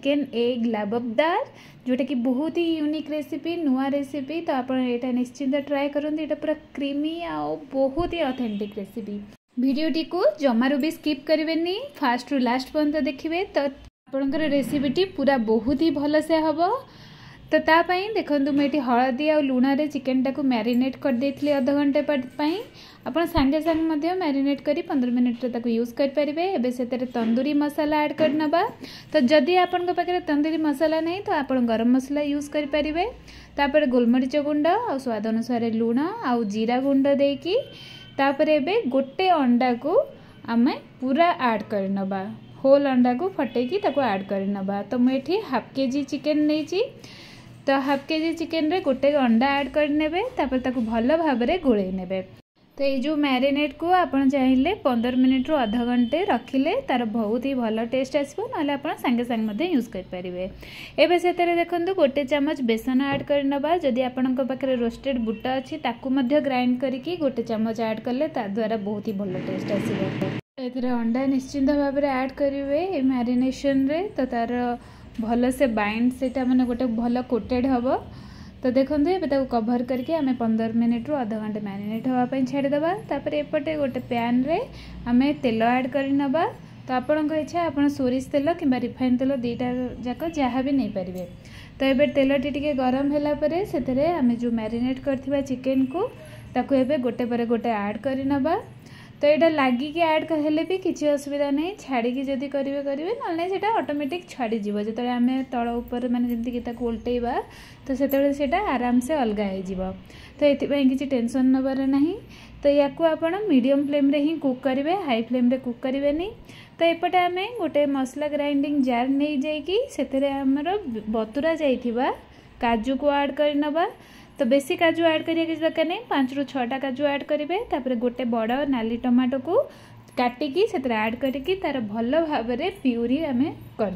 chicken egg लबबदार जोटा कि बहुत ही यूनिक रेसीपी नू रेसीपी तो आपटा निश्चिंत ट्राए करते पूरा क्रिमी आउ बहुत ही अथेन्टिक रेसीपी भिडटी को जमारु भी स्कीप करेंगे फास्ट रू लास्ट पर्यत देखिए तो आपणकर रेसीपीटी पूरा बहुत ही भल से हम तो ताप देखूँ हलदी आ लुण लुणा चिकेन टाक मारिनेट करदे अध घंटे आपे सांगे मेरीनेट कर पंद्रह मिनिट्रे यूज करें से तंदूरी मसाला आड कर ना तो जदि आप तंदूरी मसाला नहीं तो आप गरम मसला यूज करेंगे गोलमरीच गुंड स्वाद अनुसार लुण आउ जीरा गुंड दे कि गोटे अंडा को आम पूरा आड कर ना होल अंडा को फटेक आड कर ना तो मुझे हाफ के जी चिकेन नहीं तो हाफ के जी चिकेन रे गोटे अंडा आड करे भल भाव गोल नेबे তো এই ଯେଉଁ ମ୍ୟାରିନେଟ୍କୁ ଆପଣ ଚାହିଁଲେ ପନ୍ଦର ମିନିଟ୍ରୁ ଅଧଘଣ୍ଟେ ରଖିଲେ ତା'ର ବହୁତ ହି ଭଲ ଟେଷ୍ଟ ଆସିବ ନହେଲେ ଆପଣ ସାଙ୍ଗେ ସାଙ୍ଗେ ମଧ୍ୟ ୟୁଜ୍ କରିପାରିବେ ଏବେ ସେଥିରେ ଦେଖନ୍ତୁ ଗୋଟେ ଚାମଚ ବେସନ ଆଡ଼୍ କରିନେବା ଯଦି ଆପଣଙ୍କ ପାଖରେ ରୋଷ୍ଟେଡ଼୍ ବୁଟ ଅଛି ତାକୁ ମଧ୍ୟ ଗ୍ରାଇଣ୍ଡ କରିକି ଗୋଟେ ଚାମଚ ଆଡ଼୍ କଲେ ତା ଦ୍ୱାରା ବହୁତ ହି ଭଲ ଟେଷ୍ଟ ଆସିବ ଏଥିରେ ଅଣ୍ଡା ନିଶ୍ଚିନ୍ତ ଭାବରେ ଆଡ଼୍ କରିବେ ଏ ମ୍ୟାରିନେସନ୍ରେ ତ ତା'ର ଭଲସେ ବାଇଣ୍ଡ ସେଇଟା ମାନେ ଗୋଟେ ଭଲ କୋଟେଡ଼୍ ହେବ ତ ଦେଖନ୍ତୁ ଏବେ ତାକୁ କଭର୍ କରିକି ଆମେ ପନ୍ଦର रु अध घंटे मारिनेट हाँपाई छाड़देवा तापर एपटे गोटे प्यान रे आम तेल आड करवा तो ଆପଣଙ୍କ ଇଚ୍ଛା ଆପଣ ସୋରିଷ ତେଲ କିମ୍ବା ରିଫାଇନ୍ ତେଲ ଦୁଇଟା ଯାକ ଯାହା ବି ନେଇପାରିବେ ତ ଏବେ ତେଲଟି ଟିକେ ଗରମ ହେଲା ପରେ ସେଥିରେ ଆମେ ଯେଉଁ ମ୍ୟାରିନେଟ୍ କରିଥିବା ଚିକେନକୁ ତାକୁ ଏବେ ଗୋଟେ ପରେ ଗୋଟେ ଆଡ଼୍ କରିନେବା तो यहाँ लगिकी एड कले भी किसी असुविधा नहीं छाड़ी जदि करेंगे करेंगे ना ना से अटोमेटिक छाड़ी जो आम तल ऊपर मैंने जमीक ओल्टेबा तो से आराम से अलग हो तो ये किसी टेनसन नबार ना तो या आपड़ियम फ्लेम हिं कुक करेंगे हाई फ्लेम कुक करें तो ये आम गोटे मसला ग्राइंडिंग जार नहीं जाकि बतुरा जाजु को आड करनवा तो बेसी काजू ऐड कर किछ दरकार नै 5 रु 6 काजू ऐड करिवे गोटे बड़ नाली टमाटो को काटिकी से आड ऐड तार भल भाव प्यूरी आम कर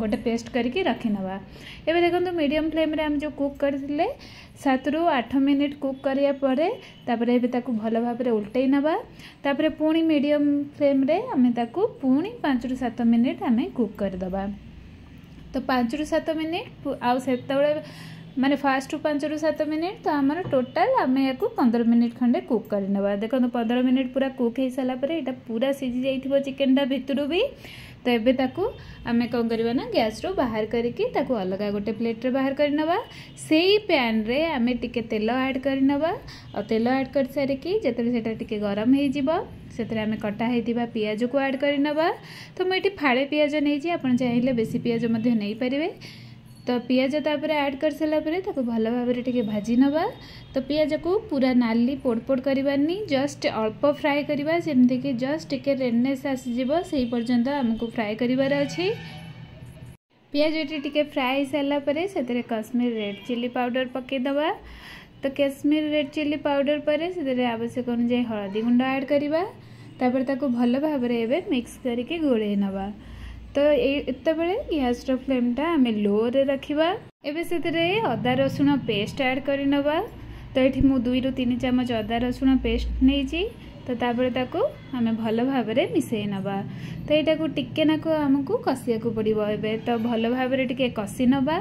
गोटे पेस्ट करिकि रखिनबा एबे देखंतु मीडियम फ्लेम रे जो कुक करथिले 7 रु 8 मिनिट कु भल भाव उल्टै नबा तापर पूणी मीडियम फ्लेम रे हमें ताकु पूणी 5 रु 7 मिनिट हमें कुक तो पाँच रु सत मिनिट आ मान फास्ट रू पांच रू सत मिनिट तो आम टोटाल आम या पंदर मिनिट खंडे कुक कर देखो पंद्रह मिनिट पूरा कुक हो सारापर ये पूरा सीझी जाइए चिकेनटा भितर भी तो ये आम कौन करवा गैस रु बाहर करके अलग गोटे प्लेट्रे बाहर करवा से पैन में आम टे तेल आड कर तेल आड कर सारिकी जितेटा गरम होते आम कटा कटाही पिज को आड कर नवा तो मुझे फाड़े पिज नहीं चाहिए बेसी पिज नहीं पारे तो पिज एड कर सारापर ताक भल भाव भाजी नवा तो पिज को पूरा नाली पोड़ पोड़ करानी जस्ट अल्प फ्राए करवा जमीक जस्ट टे रेडनेस आसीज से पर्यटन आमको फ्राए कर अच्छे पिज टे फ्राए सारापर से कश्मीर रेड चिल्ली पाउडर पकईद तो कश्मीर रेड चिल्ली पाउडर पर आवश्यक अनुजाई हलदी गुंड एड करवा भल भाव मिक्स करके गोल नवा ତ ଏତେବେଳେ ଗ୍ୟାସ୍ର ଫ୍ଲେମ୍ଟା ଆମେ ଲୋରେ ରଖିବା ଏବେ ସେଥିରେ ଅଦା ରସୁଣ ପେଷ୍ଟ ଆଡ଼୍ କରିନେବା ତ ଏଠି ମୁଁ ଦୁଇରୁ ତିନି ଚାମଚ ଅଦା ରସୁଣ ପେଷ୍ଟ ନେଇଛି ତ ତାପରେ ତାକୁ ଆମେ ଭଲ ଭାବରେ ମିଶାଇ ନେବା ତ ଏଇଟାକୁ ଟିକେନାକୁ ଆମକୁ କଷିବାକୁ ପଡ଼ିବ ଏବେ ତ ଭଲ ଭାବରେ ଟିକେ କଷି ନେବା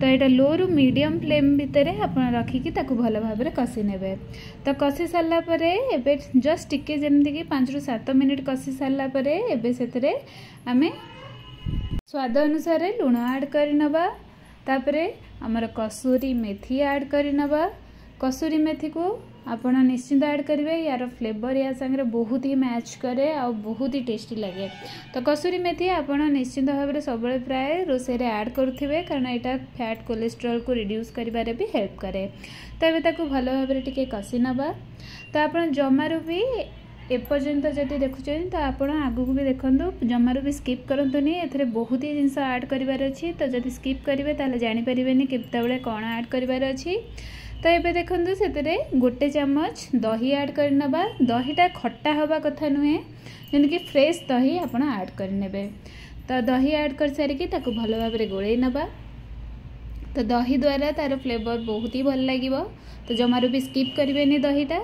तो यहाँ लो रु मीडियम फ्लेम भितर आप रखिकी भल भाव कषि ने तो कषि सारापर एस्ट टी टिके जमीक पाँच रु सात मिनिट कषि सारापर एम स्वाद अनुसार लुण आड करनवापर आमर कसूरी मेथी आड करनवा कसूरी मेथी को ଆପଣ ନିଶ୍ଚିନ୍ତ ଆଡ଼୍ କରିବେ ୟାର ଫ୍ଲେଭର୍ ୟା ସାଙ୍ଗରେ ବହୁତ ହି ମ୍ୟାଚ୍ କରେ ଆଉ ବହୁତ ହି ଟେଷ୍ଟି ଲାଗେ ତ କସୁରୀ ମେଥି ଆପଣ ନିଶ୍ଚିନ୍ତ ଭାବରେ ସବୁବେଳେ ପ୍ରାୟ ରୋଷେଇରେ ଆଡ଼୍ କରୁଥିବେ କାରଣ ଏଇଟା ଫ୍ୟାଟ୍ କୋଲେଷ୍ଟ୍ରଲ୍କୁ ରିଡ୍ୟୁସ୍ କରିବାରେ ବି ହେଲ୍ପ କରେ ତ ଏବେ ତାକୁ ଭଲ ଭାବରେ ଟିକେ କଷି ନେବା ତ ଆପଣ ଜମାରୁ ବି ଏପର୍ଯ୍ୟନ୍ତ ଯଦି ଦେଖୁଛନ୍ତି ତ ଆପଣ ଆଗକୁ ବି ଦେଖନ୍ତୁ ଜମାରୁ ବି ସ୍କିପ୍ କରନ୍ତୁନି ଏଥିରେ ବହୁତ ହି ଜିନିଷ ଆଡ଼୍ କରିବାର ଅଛି ତ ଯଦି ସ୍କିପ୍ କରିବେ ତାହେଲେ ଜାଣିପାରିବେନି କେତେବେଳେ କ'ଣ ଆଡ଼୍ କରିବାର ଅଛି तो ये देखते से गोटे चामच दही आड करने दहीटा खटा हवा कथा नुहे जमीक फ्रेश दही आप आड करे तो दही आड कर सारिकी भल भाव गोल तो दही द्वारा तार फ्लेवर बहुत ही भल लगे तो जमारू भी स्कीप करे दहीटा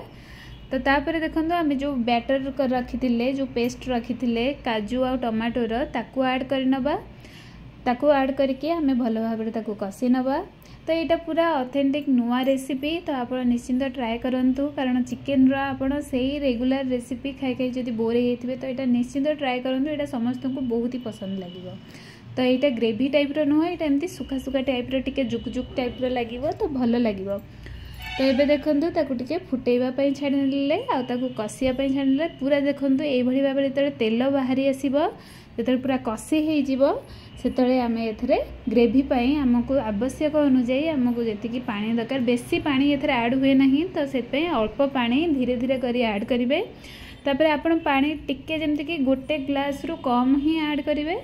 तो तापर देखो आम जो बैटर रखी थे जो पेस्ट रखी थे काजु आ टमाटोर ताकू आड करवाड करके आम भल भाव कषि नवा ତ ଏଇଟା ପୁରା ଅଥେଣ୍ଟିକ୍ ନୂଆ ରେସିପି ତ ଆପଣ ନିଶ୍ଚିନ୍ତ ଟ୍ରାଏ କରନ୍ତୁ କାରଣ ଚିକେନ୍ର ଆପଣ ସେଇ ରେଗୁଲାର ରେସିପି ଖାଇ ଖାଇ ଯଦି ବୋର୍ ହେଇଯାଇଥିବେ ତ ଏଇଟା ନିଶ୍ଚିନ୍ତ ଟ୍ରାଏ କରନ୍ତୁ ଏଇଟା ସମସ୍ତଙ୍କୁ ବହୁତ ହି ପସନ୍ଦ ଲାଗିବ ତ ଏଇଟା ଗ୍ରେଭି ଟାଇପ୍ର ନୁହଁ ଏଇଟା ଏମିତି ସୁଖା ସୁଖା ଟାଇପ୍ର ଟିକେ ଜୁକ୍ ଜୁକ୍ ଟାଇପ୍ର ଲାଗିବ ତ ଭଲ ଲାଗିବ ତ ଏବେ ଦେଖନ୍ତୁ ତାକୁ ଟିକେ ଫୁଟେଇବା ପାଇଁ ଛାଣିଲେ ଆଉ ତାକୁ କଷିବା ପାଇଁ ଛାଣିଲେ ପୁରା ଦେଖନ୍ତୁ ଏଇଭଳି ଭାବରେ ଯେତେବେଳେ ତେଲ ବାହାରି ଆସିବ ଯେତେବେଳେ ପୁରା କଷି ହେଇଯିବ ସେତେବେଳେ ଆମେ ଏଥିରେ ଗ୍ରେଭି ପାଇଁ ଆମକୁ ଆବଶ୍ୟକ ଅନୁଯାୟୀ ଆମକୁ ଯେତିକି ପାଣି ଦରକାର ବେଶୀ ପାଣି ଏଥିରେ ଆଡ଼୍ ହୁଏ ନାହିଁ ତ ସେଥିପାଇଁ ଅଳ୍ପ ପାଣି ଧୀରେ ଧୀରେ କରି ଆଡ଼୍ କରିବେ ତାପରେ ଆପଣ ପାଣି ଟିକେ ଯେମିତିକି ଗୋଟେ ଗ୍ଲାସ୍ରୁ କମ୍ ହିଁ ଆଡ଼୍ କରିବେ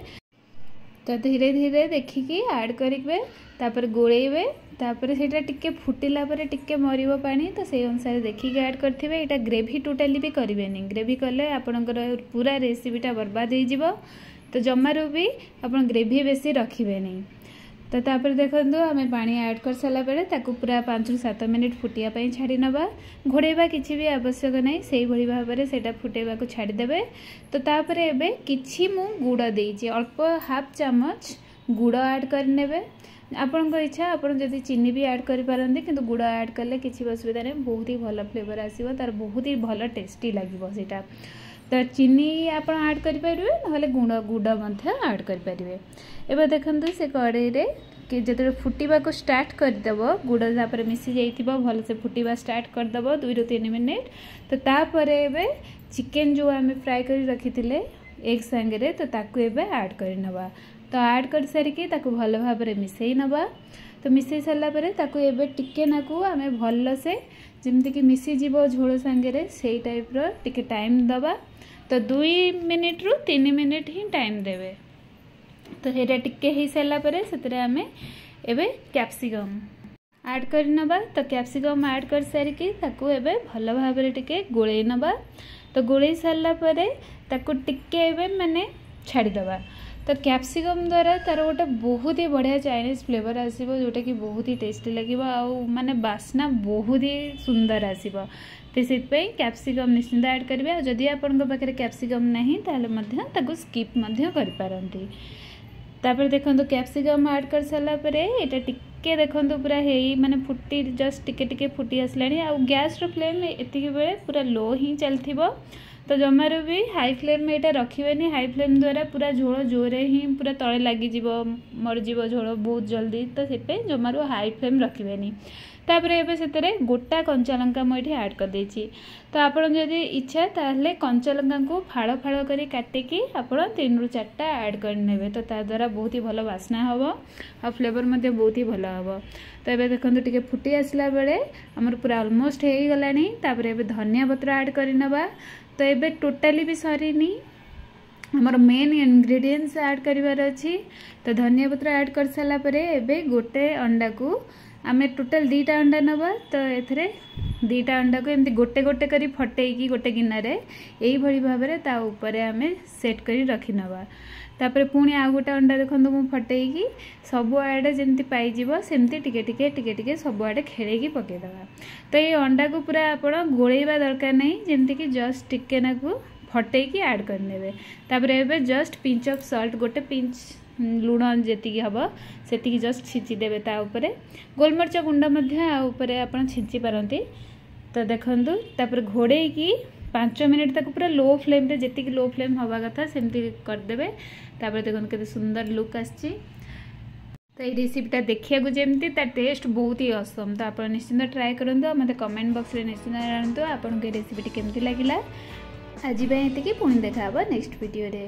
ତ ଧୀରେ ଧୀରେ ଦେଖିକି ଆଡ଼୍ କରିବେ ତାପରେ ଗୋଳେଇବେ ତାପରେ ସେଇଟା ଟିକେ ଫୁଟିଲା ପରେ ଟିକେ ମରିବ ପାଣି ତ ସେଇ ଅନୁସାରେ ଦେଖିକି ଆଡ଼୍ କରିଥିବେ ଏଇଟା ଗ୍ରେଭି ଟୋଟାଲି ବି କରିବେନି ଗ୍ରେଭି କଲେ ଆପଣଙ୍କର ପୁରା ରେସିପିଟା ବର୍ବାଦ ହେଇଯିବ ତ ଜମାରୁ ବି ଆପଣ ଗ୍ରେଭି ବେଶୀ ରଖିବେନି ତ ତାପରେ ଦେଖନ୍ତୁ ଆମେ ପାଣି ଆଡ଼୍ କରିସାରିଲା ପରେ ତାକୁ ପୁରା ପାଞ୍ଚରୁ ସାତ ମିନିଟ୍ ଫୁଟିବା ପାଇଁ ଛାଡ଼ି ନେବା ଘୋଡ଼େଇବା କିଛି ବି ଆବଶ୍ୟକ ନାହିଁ ସେଇଭଳି ଭାବରେ ସେଇଟା ଫୁଟେଇବାକୁ ଛାଡ଼ିଦେବେ ତ ତାପରେ ଏବେ କିଛି ମୁଁ ଗୁଡ଼ ଦେଇଛି ଅଳ୍ପ ହାଫ୍ ଚାମଚ ଗୁଡ଼ ଆଡ଼୍ କରିନେବେ ଆପଣଙ୍କ ଇଚ୍ଛା ଆପଣ ଯଦି ଚିନି ବି ଆଡ଼୍ କରିପାରନ୍ତି କିନ୍ତୁ ଗୁଡ଼ ଆଡ଼୍ କଲେ କିଛି ଅସୁବିଧା ନାହିଁ ବହୁତ ହି ଭଲ ଫ୍ଲେଭର୍ ଆସିବ ତା'ର ବହୁତ ହି ଭଲ ଟେଷ୍ଟି ଲାଗିବ ସେଇଟା ତ ଚିନି ଆପଣ ଆଡ଼୍ କରିପାରିବେ ନହେଲେ ଗୁଡ଼ ଗୁଡ଼ ମଧ୍ୟ ଆଡ଼୍ କରିପାରିବେ ଏବେ ଦେଖନ୍ତୁ ସେ କଡ଼େଇରେ କି ଯେତେବେଳେ ଫୁଟିବାକୁ ଷ୍ଟାର୍ଟ କରିଦେବ ଗୁଡ଼ ତାପରେ ମିଶି ଯାଇଥିବ ଭଲସେ ଫୁଟିବା ଷ୍ଟାର୍ଟ କରିଦେବ ଦୁଇରୁ ତିନି ମିନିଟ୍ ତ ତାପରେ ଏବେ ଚିକେନ୍ ଯେଉଁ ଆମେ ଫ୍ରାଏ କରି ରଖିଥିଲେ ଏଗ୍ ସାଙ୍ଗରେ ତ ତାକୁ ଏବେ ଆଡ଼୍ କରିନେବା ତ ଆଡ଼୍ କରିସାରିକି ତାକୁ ଭଲ ଭାବରେ ମିଶାଇ ନେବା ତ ମିଶାଇ ସାରିଲା ପରେ ତାକୁ ଏବେ ଟିକେ ନାକୁ ଆମେ ଭଲସେ ଯେମିତିକି ମିଶିଯିବ ଝୋଳ ସାଙ୍ଗରେ ସେଇ ଟାଇପ୍ର ଟିକେ ଟାଇମ୍ ଦେବା तो दुई मिनिट रु तीन मिनिट ही टाइम देवे तो हेरा टिके ही सेला परे सेतरे आमे एबे कैप्सिकम ऐड कर नबा तो कैप्सिकम ऐड कर सारी के ताकु एबे भलो भाबरे टिके गोळे नबा तो गोळे सेला परे ताकु टिके एबे माने छाड़ दबा तो कैप्सिकम द्वारा तार गोटे बहुत ही बढ़िया चाइनीज फ्लेवर आसो जोटा कि बहुत ही टेस्ट लगे आने बास्ना बहुत ही सुंदर आसब तो से कैप्सिकम निश्चिंत एड करेंगे जदि आप कैप्सिकम नहीं स्कीपरती देख कैप्सिकम आड कर सारापर यहाँ टिके देखु पूरा हो मैंने फुटी जस्ट टिके टिके फुटी आसला आ गैस फ्लेम ये बेले पूरा लो ही चल ତ ଜମାରୁ ବି ହାଇ ଫ୍ଲେମ୍ ଏଇଟା ରଖିବେନି ହାଇ ଫ୍ଲେମ୍ ଦ୍ୱାରା ପୁରା ଝୋଳ ଜୋରରେ ହିଁ ପୁରା ତଳେ ଲାଗିଯିବ ମରିଯିବ ଝୋଳ ବହୁତ ଜଲ୍ଦି ତ ସେଥିପାଇଁ ଜମାରୁ ହାଇ ଫ୍ଲେମ୍ ରଖିବେନି ତାପରେ ଏବେ ସେଥିରେ ଗୋଟା କଞ୍ଚାଲଙ୍କା ମୁଁ ଏଠି ଆଡ଼୍ କରିଦେଇଛି ତ ଆପଣ ଯଦି ଇଚ୍ଛା ତାହେଲେ କଞ୍ଚାଲଙ୍କାକୁ ଫାଳ ଫାଳ କରି କାଟିକି ଆପଣ ତିନିରୁ ଚାରିଟା ଆଡ଼୍ କରିନେବେ ତ ତାଦ୍ୱାରା ବହୁତ ହି ଭଲ ବାସ୍ନା ହେବ ଆଉ ଫ୍ଲେଭର୍ ମଧ୍ୟ ବହୁତ ହି ଭଲ ହେବ ତ ଏବେ ଦେଖନ୍ତୁ ଟିକେ ଫୁଟି ଆସିଲା ବେଳେ ଆମର ପୁରା ଅଲମୋଷ୍ଟ ହେଇଗଲାଣି ତାପରେ ଏବେ ଧନିଆ ପତ୍ର ଆଡ଼୍ କରିନେବା ତ ଏବେ ଟୋଟାଲି ବି ସରିନି ଆମର ମେନ୍ ଇନଗ୍ରିଡ଼ିଏଣ୍ଟସ୍ ଆଡ଼୍ କରିବାର ଅଛି ତ ଧନିଆ ପତ୍ର ଆଡ଼୍ କରିସାରିଲା ପରେ ଏବେ ଗୋଟେ ଅଣ୍ଡାକୁ ଆମେ ଟୋଟାଲ୍ ଦୁଇଟା ଅଣ୍ଡା ନେବା ତ ଏଥିରେ ଦୁଇଟା ଅଣ୍ଡାକୁ ଏମିତି ଗୋଟେ ଗୋଟେ କରି ଫଟେଇକି ଗୋଟେ ଗିନାରେ ଏଇଭଳି ଭାବରେ ତା ଉପରେ ଆମେ ସେଟ୍ କରି ରଖିନେବା ତାପରେ ପୁଣି ଆଉ ଗୋଟେ ଅଣ୍ଡା ଦେଖନ୍ତୁ ମୁଁ ଫଟେଇକି ସବୁଆଡ଼େ ଯେମିତି ପାଇଯିବ ସେମିତି ଟିକେ ଟିକେ ଟିକେ ଟିକେ ସବୁଆଡ଼େ ଖେଳେଇକି ପକାଇଦେବା ତ ଏଇ ଅଣ୍ଡାକୁ ପୁରା ଆପଣ ଗୋଳେଇବା ଦରକାର ନାହିଁ ଯେମିତିକି ଜଷ୍ଟ ଟିକେନାକୁ ଫଟେଇକି ଆଡ଼୍ କରିନେବେ ତାପରେ ଏବେ ଜଷ୍ଟ ପିଞ୍ଚ ଅଫ୍ ସଲ୍ଟ ଗୋଟେ ପିଞ୍ଚ ଲୁଣ ଯେତିକି ହେବ ସେତିକି ଜଷ୍ଟ ଛିଞ୍ଚିଦେବେ ତା ଉପରେ ଗୋଲମରିଚ ଗୁଣ୍ଡ ମଧ୍ୟ ଆ ଉପରେ ଆପଣ ଛିଞ୍ଚି ପାରନ୍ତି ତ ଦେଖନ୍ତୁ ତାପରେ ଘୋଡ଼େଇକି ପାଞ୍ଚ ମିନିଟ୍ ତାକୁ ପୁରା ଲୋ ଫ୍ଲେମ୍ରେ ଯେତିକି ଲୋ ଫ୍ଲେମ୍ ହେବା କଥା ସେମିତି କରିଦେବେ ତାପରେ ଦେଖନ୍ତୁ କେତେ ସୁନ୍ଦର ଲୁକ୍ ଆସିଛି ତ ଏଇ ରେସିପିଟା ଦେଖିବାକୁ ଯେମିତି ତା ଟେଷ୍ଟ ବହୁତ ହି ଅସମ୍ ତ ଆପଣ ନିଶ୍ଚିନ୍ତ ଟ୍ରାଏ କରନ୍ତୁ ଆଉ ମୋତେ କମେଣ୍ଟ ବକ୍ସରେ ନିଶ୍ଚିନ୍ତ ଜାଣନ୍ତୁ ଆପଣଙ୍କୁ ଏ ରେସିପିଟି କେମିତି ଲାଗିଲା ଆଜି ପାଇଁ ଏତିକି ପୁଣି ଦେଖା ହେବ ନେକ୍ସଟ ଭିଡ଼ିଓରେ